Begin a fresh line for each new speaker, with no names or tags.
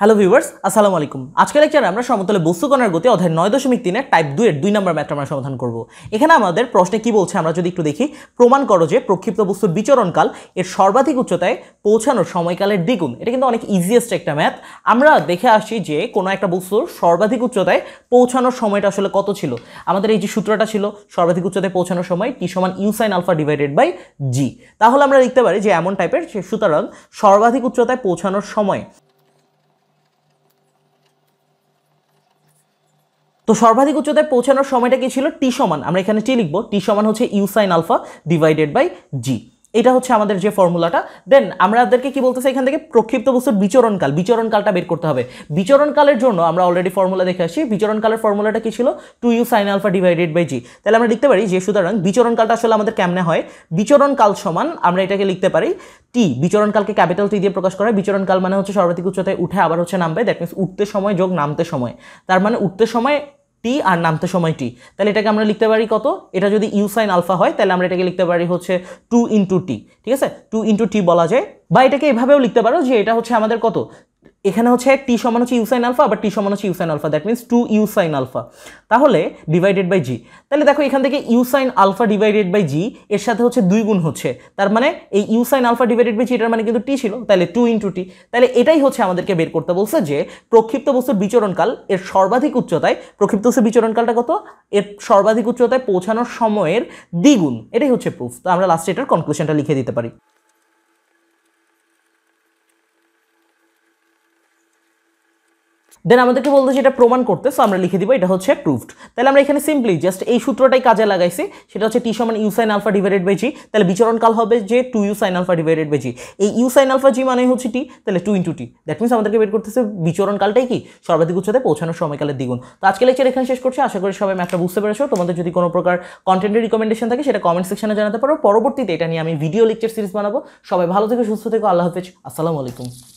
hello viewers আসসালামু আলাইকুম আজকের লেকচারে আমরা সমতলে বস্তুকণার গতি অধ্যায় নয় দশমিক তিনের টাইপ দুই এর দুই নম্বর ম্যাথটা আমরা সমাধান করব এখানে আমাদের প্রশ্নে কি বলছে আমরা যদি একটু দেখি প্রমাণ করো যে প্রক্ষিপ্ত বস্তুর বিচরণকাল এর সর্বাধিক উচ্চতায় পৌঁছানোর সময়কালের দ্বিগুণ এটা কিন্তু অনেক ইজিয়েস্ট একটা ম্যাথ আমরা দেখে আসি যে কোনো একটা বস্তুর সর্বাধিক উচ্চতায় পৌঁছানোর সময়টা আসলে কত ছিল আমাদের এই যে সূত্রটা ছিল সর্বাধিক উচ্চতায় পৌঁছানোর সময় টি সমান u sine alpha divided by g তাহলে আমরা লিখতে পারি যে এমন টাইপের সুতরাং সর্বাধিক উচ্চতায় পৌঁছানোর সময় তো সর্বাধিক উচ্চতায় পৌঁছানোর সময়টা কি ছিল টি সমান আমরা এখানে টি লিখবো টি সমান হচ্ছে u sine alpha divided by g এটা হচ্ছে আমাদের যে ফর্মুলাটা দেন আমাদেরকে কি বলতেছে এখান থেকে প্রক্ষিপ্ত বস্তুর বিচরণকাল বিচরণকালটা বের করতে হবে বিচরণকালের জন্য আমরা অলরেডি ফর্মুলা দেখে আসি বিচরণকালের ফর্মুলাটা কি ছিল two u sine alpha divided by g তাহলে আমরা লিখতে পারি যে সুতরাং বিচরণকালটা আসলে আমাদের কেমনে হয় বিচরণকাল সমান আমরা এটাকে লিখতে পারি টি বিচরণকালকে ক্যাপিটাল টি দিয়ে প্রকাশ করা বিচরণকাল মানে হচ্ছে সর্বাধিক উচ্চতায় উঠে আবার হচ্ছে নামবে দ্যাট মিনস উঠতে সময় যোগ নামতে সময় তার মানে উঠতে সময় টি আর নামতে সময় টি তাহলে এটাকে আমরা লিখতে পারি কত এটা যদি ইউ সাইন আলফা হয় তাহলে আমরা এটাকে লিখতে পারি হচ্ছে টু ইন্টু টি ঠিক আছে টু ইন্টু টি বলা যায় বা এটাকে এভাবেও লিখতে পারো যে এটা হচ্ছে আমাদের কত এখানে হচ্ছে টি সমান হচ্ছে ইউসাইন আলফা আবার টি সমান হচ্ছে u sine alpha that means two u sine alpha তাহলে ডিভাইডেড বাই জি তাহলে দেখো এখান থেকে u sine alpha divided by g এর সাথে হচ্ছে দুই গুণ হচ্ছে তার মানে এই u sine alpha divided by g এটার মানে কিন্তু টি ছিল তাহলে টু ইন্টু টি তাহলে এটাই হচ্ছে আমাদেরকে বের করতে বলছে যে প্রক্ষিপ্ত বস্তুর বিচরণকাল এর সর্বাধিক উচ্চতায় প্রক্ষিপ্ত বস্তুর বিচরণকালটা কত এর সর্বাধিক উচ্চতায় পৌঁছানোর সময়ের দ্বিগুণ এটাই হচ্ছে প্রুফ তো আমরা লাস্টে এটার কনক্লুশনটা লিখে দিতে পারি দেন আমাদেরকে বলতো যে এটা প্রমাণ করতে সো আমরা লিখে দিব এটা হচ্ছে প্রুফড তাহলে আমরা এখানে সিম্পলি জাস্ট এই সূত্রটাই কাজে লাগাইছি সেটা হচ্ছে টি সমান u sine alpha divided by g তাহলে বিচরণকাল হবে যে two u sine alpha divided by g এই ইউ সাইন আলফা জি মানে হচ্ছে টি তাহলে two into T that means আমাদেরকে বের করতেছে বিচরণকালটাই কি সর্বাধিক উচ্চতায় পৌঁছানোর সময়কালের দ্বিগুণ তো আজকে লেকচার এখানে শেষ করছি আশা করি সবাই ম্যাথটা বুঝতে পেরেছো তোমাদের যদি কোনো প্রকার কন্টেন্টের রিকমেন্ডেশন থাকে সেটা কমেন্ট সেকশনে জানাতে পারো পরবর্তীতে এটা নিয়ে আমি ভিডিও লেকচার সিরিজ বানাবো সবাই ভালো থেকে সুস্থ থেকে আল্লাহ হাফেজ আসসালামু আলাইকুম